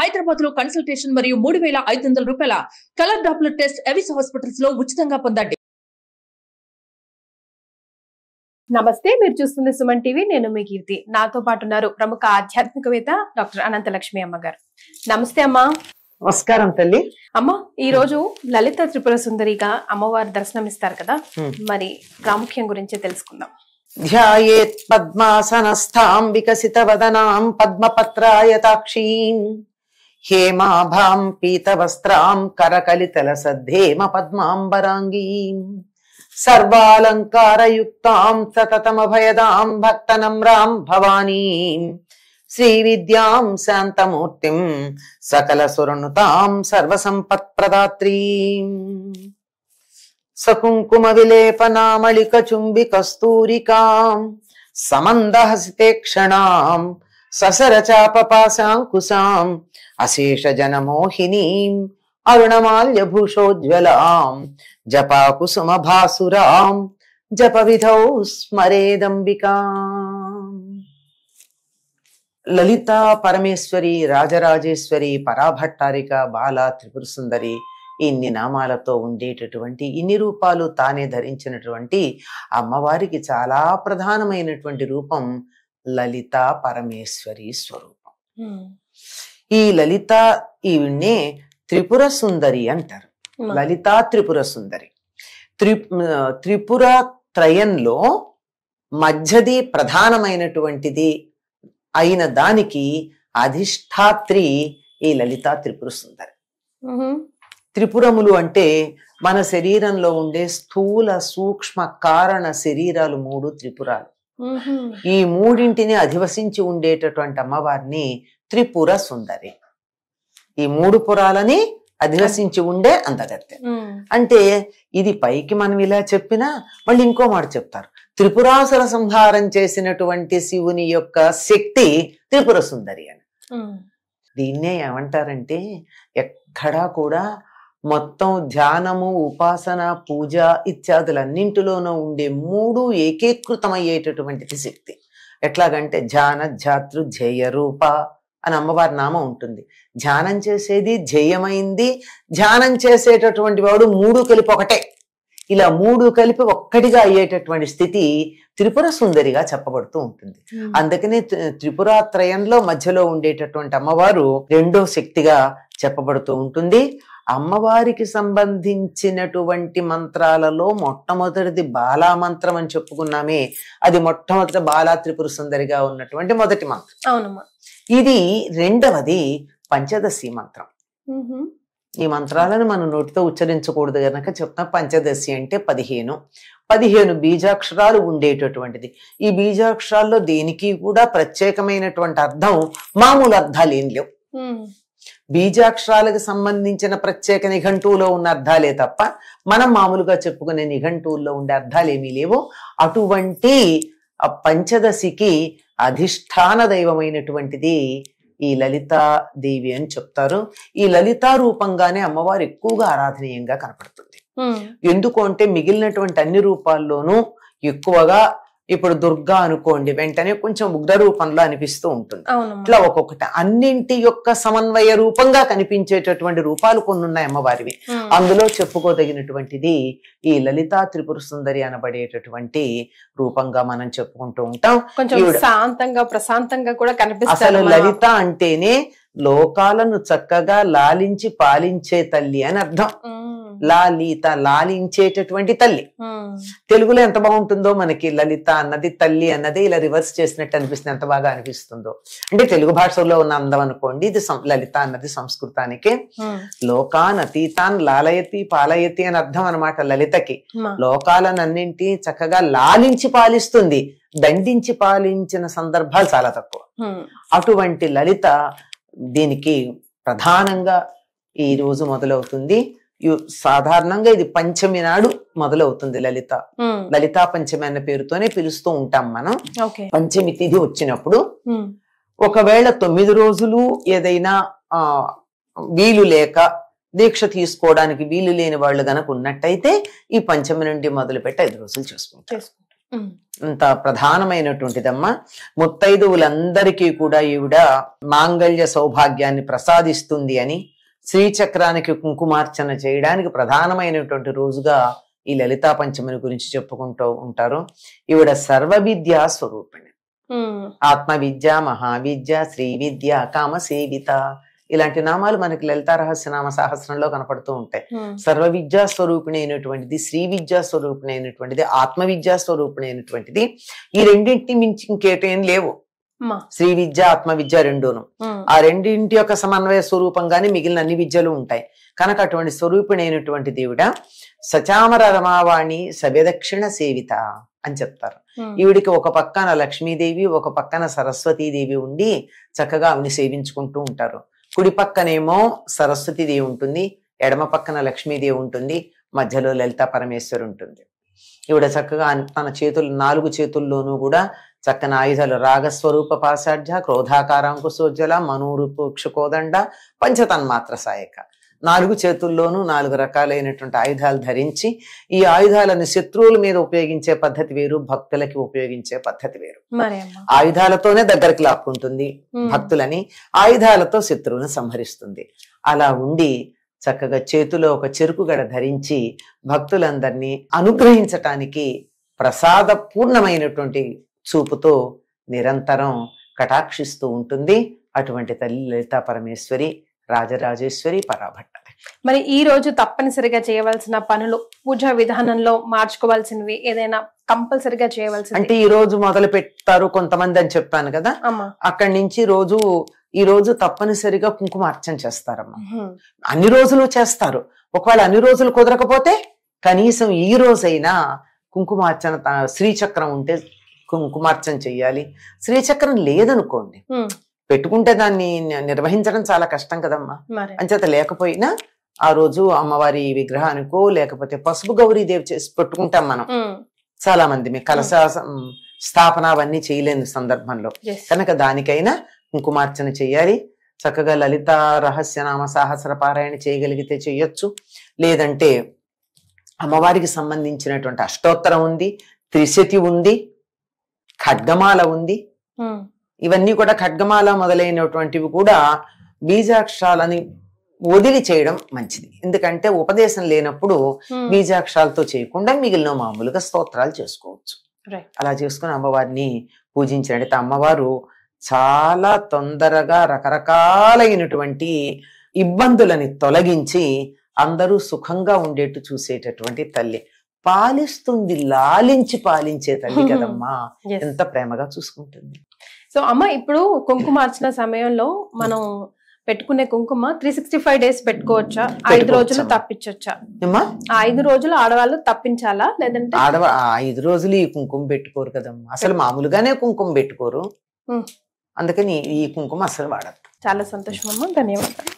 హైదరాబాద్ లో కన్సల్టేషన్ మరియు మూడు వేల ఐదు వందల రూపాయల colour doppler test Avis hospitals లో ఉచితంగా పొందండి నమస్తే మీరు చూస్తుంది సుమన్ టీవీ నేను మీ కీర్తి నాతో పాటు ఉన్నారు ప్రముఖ ఆధ్యాత్మికవేత్త డాక్టర్ అనంత లక్ష్మి అమ్మ గారు నమస్తే అమ్మా నమస్కారం తల్లి అమ్మ ఈ రోజు లలిత త్రిపుర సుందరిగా అమ్మవారి దర్శనం ఇస్తారు కదా మరి ప్రాముఖ్యం గురించి తెలుసుకుందాం ధ్యాయేత్ పద్మాసనస్థాం వికసిత వదనాం పద్మపత్రాయతాక్షీం హేమాభాం పీతవస్త్రాం కరకలితలసద్ధేమ పద్మాంబరాంగీం సర్వాలంకారయుక్తాం సతతమభయదాం భక్తనమ్రాం భవానీం శ్రీవిద్యాం శాంతమూర్తిం సకల సురనుతాం సర్వసంపత్ప్రదాత్రీం సకుంకుమ విలేపనామళిక చుంబి కస్తూరికాం సమందహసితే క్షణాం ససర చాప అశేష అశేషజనమోహినీం అరుణమాల్యభూషోజ్వలాం భాసురాం జప విధౌ స్మరేదంబికా లలిత పరమేశ్వరి రాజరాజేశ్వరి పరాభట్టారిక బాల త్రిపుర సుందరి ఇన్ని నామాలతో ఉండేటటువంటి ఇన్ని రూపాలు తానే ధరించినటువంటి అమ్మవారికి చాలా ప్రధానమైనటువంటి రూపం లలిత పరమేశ్వరి స్వరూపం ఈ లలిత ఈవిడ్నే త్రిపుర సుందరి అంటారు లలితా త్రిపుర సుందరి త్రి త్రిపుర త్రయంలో మధ్యది ప్రధానమైనటువంటిది అయిన దానికి అధిష్టాత్రి ఈ లలితా త్రిపుర సుందరి త్రిపురములు అంటే మన శరీరంలో ఉండే స్థూల సూక్ష్మ కారణ శరీరాలు మూడు త్రిపురాలు ఈ మూడింటిని అధివసించి ఉండేటటువంటి అమ్మవారిని త్రిపుర సుందరి ఈ మూడు పురాలని అధివసించి ఉండే అంతర్గత్య అంటే ఇది పైకి మనం ఇలా చెప్పినా మళ్ళీ ఇంకో మాట చెప్తారు త్రిపురాసుర సంహారం చేసినటువంటి శివుని యొక్క శక్తి త్రిపుర సుందరి అని దీన్నే ఏమంటారంటే ఎక్కడా కూడా మొత్తం ధ్యానము ఉపాసన పూజ ఇత్యాదులన్నింటిలోనూ ఉండే మూడు ఏకీకృతమయ్యేటటువంటిది శక్తి ఎట్లాగంటే ధ్యాన ధ్యాతృ ధ్యేయ రూప అని అమ్మవారి నామం ఉంటుంది ధ్యానం చేసేది జయమైంది ధ్యానం చేసేటటువంటి వాడు మూడు కలిపి ఒకటే ఇలా మూడు కలిపి ఒక్కటిగా అయ్యేటటువంటి స్థితి త్రిపుర సుందరిగా చెప్పబడుతూ ఉంటుంది అందుకనే త్రిపురాత్రయంలో మధ్యలో ఉండేటటువంటి అమ్మవారు రెండో శక్తిగా చెప్పబడుతూ ఉంటుంది అమ్మవారికి సంబంధించినటువంటి మంత్రాలలో మొట్టమొదటిది బాలా మంత్రం అని చెప్పుకున్నామే అది మొట్టమొదటి బాలా త్రిపుర సుందరిగా ఉన్నటువంటి మొదటి మంత్రం అవునమ్మా ఇది రెండవది పంచదశి మంత్రం ఈ మంత్రాలను మనం నోటితో ఉచ్చరించకూడదు కనుక చెప్తున్నాం పంచదశి అంటే పదిహేను పదిహేను బీజాక్షరాలు ఉండేటటువంటిది ఈ బీజాక్షరాల్లో దేనికి కూడా ప్రత్యేకమైనటువంటి అర్థం మామూలు అర్థాలు ఏం లేవు బీజాక్షరాలకు సంబంధించిన ప్రత్యేక నిఘంటువులో ఉన్న అర్థాలే తప్ప మనం మామూలుగా చెప్పుకునే నిఘంటువుల్లో ఉండే అర్థాలు ఏమీ లేవు అటువంటి పంచదశికి అధిష్టాన దైవమైనటువంటిది ఈ లలితాదేవి అని చెప్తారు ఈ లలితా రూపంగానే అమ్మవారు ఎక్కువగా ఆరాధనీయంగా కనపడుతుంది ఎందుకు అంటే మిగిలినటువంటి అన్ని రూపాల్లోనూ ఎక్కువగా ఇప్పుడు దుర్గా అనుకోండి వెంటనే కొంచెం ఉగ్ర రూపంలో అనిపిస్తూ ఉంటుంది ఇట్లా ఒక్కొక్కటి అన్నింటి యొక్క సమన్వయ రూపంగా కనిపించేటటువంటి రూపాలు కొన్ని ఉన్నాయి అమ్మవారివి అందులో చెప్పుకోదగినటువంటిది ఈ లలితా త్రిపుర సుందరి అనబడేటటువంటి రూపంగా మనం చెప్పుకుంటూ ఉంటాం శాంతంగా ప్రశాంతంగా కూడా కనిపిస్తుంది అసలు లలిత అంటేనే లోకాలను చక్కగా లాలించి పాలించే తల్లి అని అర్థం లాలిత లాలించేటటువంటి తల్లి తెలుగులో ఎంత బాగుంటుందో మనకి లలిత అన్నది తల్లి అన్నది ఇలా రివర్స్ చేసినట్టు అనిపిస్తుంది ఎంత బాగా అనిపిస్తుందో అంటే తెలుగు భాషలో ఉన్న అందం అనుకోండి ఇది లలిత అన్నది సంస్కృతానికి లోకాన్ అతీతాన్ లాలయతి పాలయతి అని అర్థం అనమాట లలితకి లోకాలనన్నింటి చక్కగా లాలించి పాలిస్తుంది దండించి పాలించిన సందర్భాలు చాలా తక్కువ అటువంటి లలిత దీనికి ప్రధానంగా ఈ రోజు మొదలవుతుంది సాధారణంగా ఇది పంచమి నాడు మొదలవుతుంది లలిత hmm. లలితా పంచమి అన్న పేరుతోనే పిలుస్తూ ఉంటాం మనం పంచమి తిథి వచ్చినప్పుడు hmm. ఒకవేళ తొమ్మిది రోజులు ఏదైనా ఆ వీలు లేక దీక్ష తీసుకోవడానికి వీలు లేని వాళ్ళు గనక ఉన్నట్టయితే ఈ పంచమి నుండి మొదలు పెట్టి ఐదు రోజులు చూసుకుంటాం అంత hmm. ప్రధానమైనటువంటిదమ్మా ముత్తైదువులందరికీ కూడా ఈవిడ మాంగళ్య సౌభాగ్యాన్ని ప్రసాదిస్తుంది అని శ్రీచక్రానికి కుంకుమార్చన చేయడానికి ప్రధానమైనటువంటి రోజుగా ఈ లలితా పంచమిని గురించి చెప్పుకుంటూ ఉంటారు ఈవిడ సర్వ విద్యా స్వరూపిణి ఆత్మ విద్య మహావిద్య శ్రీ విద్య కామ సేవిత ఇలాంటి నామాలు మనకి లలితా రహస్యనామ సహస్రంలో కనపడుతూ ఉంటాయి సర్వ విద్యా స్వరూపిణి అయినటువంటిది శ్రీ విద్యా స్వరూపిణి అయినటువంటిది ఆత్మ విద్యా స్వరూపిణి అయినటువంటిది ఈ రెండింటిని మించి ఇంకేటేం లేవు శ్రీ విద్య ఆత్మ విద్య రెండును ఆ రెండింటి యొక్క సమన్వయ స్వరూపంగానే మిగిలిన అన్ని విద్యలు ఉంటాయి కనుక అటువంటి స్వరూపిణైనటువంటి దేవుడ సచామర రమావాణి సవ్యదక్షిణ సేవిత అని చెప్తారు ఈవిడికి ఒక పక్కన లక్ష్మీదేవి ఒక పక్కన సరస్వతీదేవి ఉండి చక్కగా ఆవిని సేవించుకుంటూ ఉంటారు కుడి పక్కనేమో సరస్వతీదేవి ఉంటుంది ఎడమ పక్కన లక్ష్మీదేవి ఉంటుంది మధ్యలో లలిత పరమేశ్వరు ఉంటుంది ఈవిడ చక్కగా తన చేతులు నాలుగు చేతుల్లోనూ కూడా చక్కని ఆయుధాలు రాగస్వరూప పాశాఢ్య క్రోధాకారాంకుశోజ్వల మనోరూపుక్షుకోదండ పంచతన్మాత్ర సాయక నాలుగు చేతుల్లోనూ నాలుగు రకాలైనటువంటి ఆయుధాలు ధరించి ఈ ఆయుధాలను శత్రువుల మీద ఉపయోగించే పద్ధతి వేరు భక్తులకి ఉపయోగించే పద్ధతి వేరు ఆయుధాలతోనే దగ్గరికి లాక్కుంటుంది భక్తులని ఆయుధాలతో శత్రువును సంహరిస్తుంది అలా ఉండి చక్కగా చేతిలో ఒక చెరుకుగడ ధరించి భక్తులందరినీ అనుగ్రహించటానికి ప్రసాద పూర్ణమైనటువంటి చూపుతో నిరంతరం కటాక్షిస్తూ ఉంటుంది అటువంటి తల్లి లలితా పరమేశ్వరి రాజరాజేశ్వరి పరాభట్ట మరి ఈ రోజు తప్పనిసరిగా చేయవలసిన పనులు పూజా విధానంలో మార్చుకోవాల్సినవి ఏదైనా కంపల్సరిగా చేయవలసి అంటే ఈ రోజు మొదలు పెడతారు కొంతమంది అని చెప్పాను కదా అక్కడి నుంచి రోజు ఈ రోజు తప్పనిసరిగా కుంకుమార్చన చేస్తారమ్మా అన్ని రోజులు చేస్తారు ఒకవేళ అన్ని రోజులు కుదరకపోతే కనీసం ఈ రోజైనా కుంకుమార్చన శ్రీచక్రం ఉంటే కుంకుమార్చన చెయ్యాలి శ్రీచక్రం లేదనుకోండి పెట్టుకుంటే దాన్ని నిర్వహించడం చాలా కష్టం కదమ్మా అంచేత లేకపోయినా ఆ రోజు అమ్మవారి విగ్రహానికో లేకపోతే పసుపు గౌరీదేవి చేసి పెట్టుకుంటాం మనం చాలా మంది మీ కలస స్థాపన అవన్నీ చేయలేని సందర్భంలో కనుక దానికైనా కుంకుమార్చన చేయాలి చక్కగా లలిత రహస్యనామ సాహస్ర పారాయణ చేయగలిగితే చేయొచ్చు లేదంటే అమ్మవారికి సంబంధించినటువంటి అష్టోత్తరం ఉంది త్రిశతి ఉంది ఖడ్గమాల ఉంది ఇవన్నీ కూడా ఖడ్గమాల మొదలైనటువంటివి కూడా బీజాక్షరాలని వదిలి చేయడం మంచిది ఎందుకంటే ఉపదేశం లేనప్పుడు బీజాక్షరాలతో చేయకుండా మిగిలిన మామూలుగా స్తోత్రాలు చేసుకోవచ్చు అలా చేసుకుని అమ్మవారిని పూజించినట్టయితే అమ్మవారు చాలా తొందరగా రకరకాలైనటువంటి ఇబ్బందులని తొలగించి అందరూ సుఖంగా ఉండేట్టు చూసేటటువంటి తల్లి పాలిస్తుంది లాలించి పాలించే తల్లి కదమ్మా ఎంత ప్రేమగా చూసుకుంటుంది సో అమ్మ ఇప్పుడు కుంకుమార్చిన సమయంలో మనం పెట్టుకునే కుంకుమ త్రీ సిక్స్టీ ఫైవ్ డేస్ పెట్టుకోవచ్చా ఐదు రోజులు తప్పించొచ్చా ఐదు రోజులు ఆడవాళ్ళు తప్పించాలా లేదంటే ఆడవా ఐదు రోజులు ఈ కుంకుమ పెట్టుకోరు కదమ్మా అసలు మామూలుగానే కుంకుమ పెట్టుకోరు అందుకని ఈ కుంకుమ అసలు వాడదు చాలా సంతోషం అమ్మ ధన్యవాదాలు